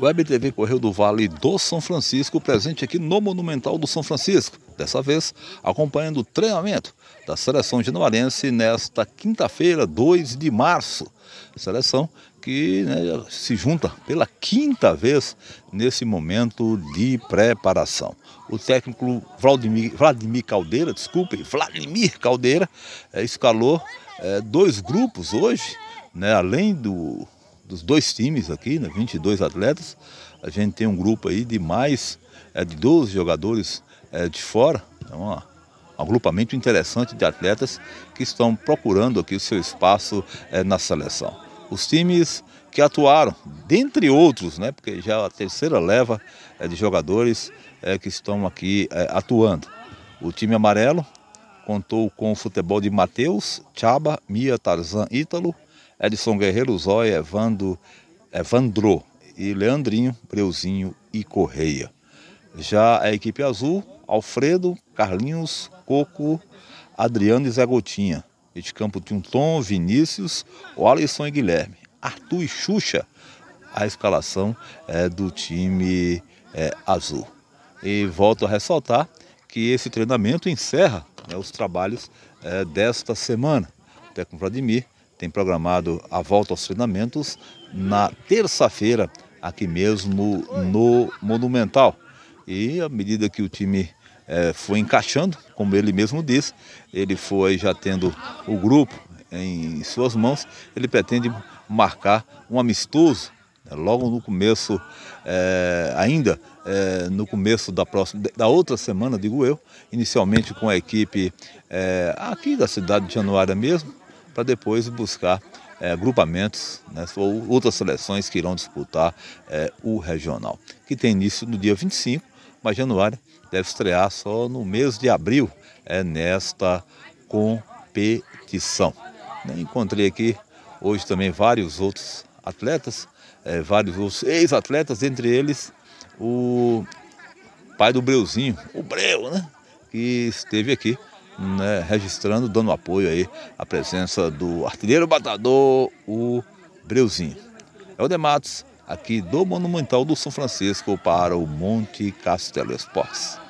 Web TV Correio do Vale do São Francisco, presente aqui no Monumental do São Francisco, dessa vez acompanhando o treinamento da seleção januarense nesta quinta-feira, 2 de março. Seleção que né, se junta pela quinta vez nesse momento de preparação. O técnico Vladimir, Vladimir Caldeira, desculpe, Vladimir Caldeira, é, escalou é, dois grupos hoje, né, além do dos dois times aqui, né, 22 atletas. A gente tem um grupo aí de mais é, de 12 jogadores é, de fora. É então, uma, um agrupamento interessante de atletas que estão procurando aqui o seu espaço é, na seleção. Os times que atuaram, dentre outros, né, porque já é a terceira leva é, de jogadores é, que estão aqui atuando. O time amarelo contou com o futebol de Matheus, Chaba, Mia, Tarzan, Ítalo, Edson Guerreiro Zóia, Evandro, Evandro e Leandrinho, Breuzinho e Correia. Já a equipe azul, Alfredo, Carlinhos, Coco, Adriano e Zé Gotinha. de campo tinha um Tom, Vinícius, o Alisson e Guilherme. Arthur e Xuxa, a escalação é, do time é, azul. E volto a ressaltar que esse treinamento encerra né, os trabalhos é, desta semana. O com Vladimir tem programado a volta aos treinamentos na terça-feira, aqui mesmo no Monumental. E à medida que o time é, foi encaixando, como ele mesmo disse, ele foi já tendo o grupo em suas mãos, ele pretende marcar um amistoso né, logo no começo, é, ainda é, no começo da próxima, da outra semana, digo eu, inicialmente com a equipe aqui da cidade de Januária mesmo, para depois buscar é, agrupamentos né, ou outras seleções que irão disputar é, o regional, que tem início no dia 25, mas janeiro, deve estrear só no mês de abril é, nesta competição. Né, encontrei aqui hoje também vários outros atletas, é, vários outros ex-atletas, entre eles o pai do Breuzinho, o Breu, né, que esteve aqui né, registrando, dando apoio aí à presença do artilheiro batador, o Breuzinho. É o de Matos, aqui do Monumental do São Francisco para o Monte Castelo Esportes.